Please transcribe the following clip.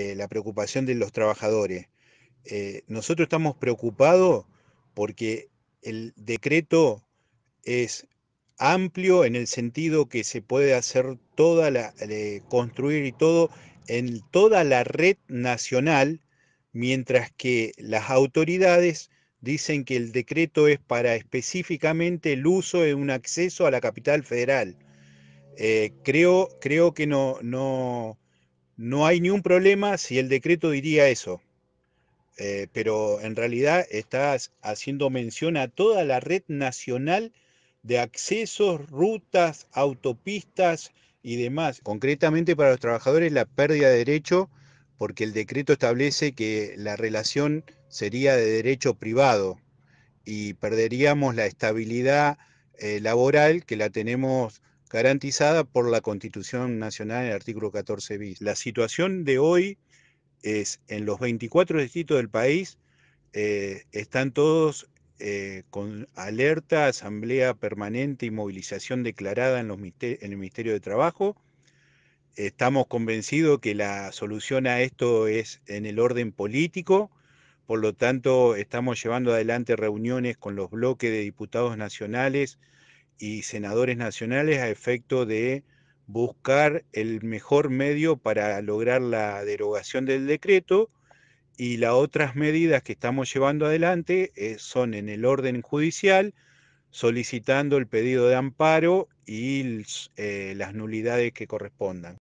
Eh, la preocupación de los trabajadores. Eh, nosotros estamos preocupados porque el decreto es amplio en el sentido que se puede hacer toda la, construir y todo en toda la red nacional, mientras que las autoridades dicen que el decreto es para específicamente el uso de un acceso a la capital federal. Eh, creo, creo que no, no, no hay ningún problema si el decreto diría eso, eh, pero en realidad estás haciendo mención a toda la red nacional de accesos, rutas, autopistas y demás. Concretamente para los trabajadores la pérdida de derecho, porque el decreto establece que la relación sería de derecho privado y perderíamos la estabilidad eh, laboral que la tenemos garantizada por la Constitución Nacional en el artículo 14 bis. La situación de hoy es en los 24 distritos del país eh, están todos eh, con alerta, asamblea permanente y movilización declarada en, en el Ministerio de Trabajo. Estamos convencidos que la solución a esto es en el orden político, por lo tanto estamos llevando adelante reuniones con los bloques de diputados nacionales y senadores nacionales a efecto de buscar el mejor medio para lograr la derogación del decreto y las otras medidas que estamos llevando adelante eh, son en el orden judicial, solicitando el pedido de amparo y eh, las nulidades que correspondan.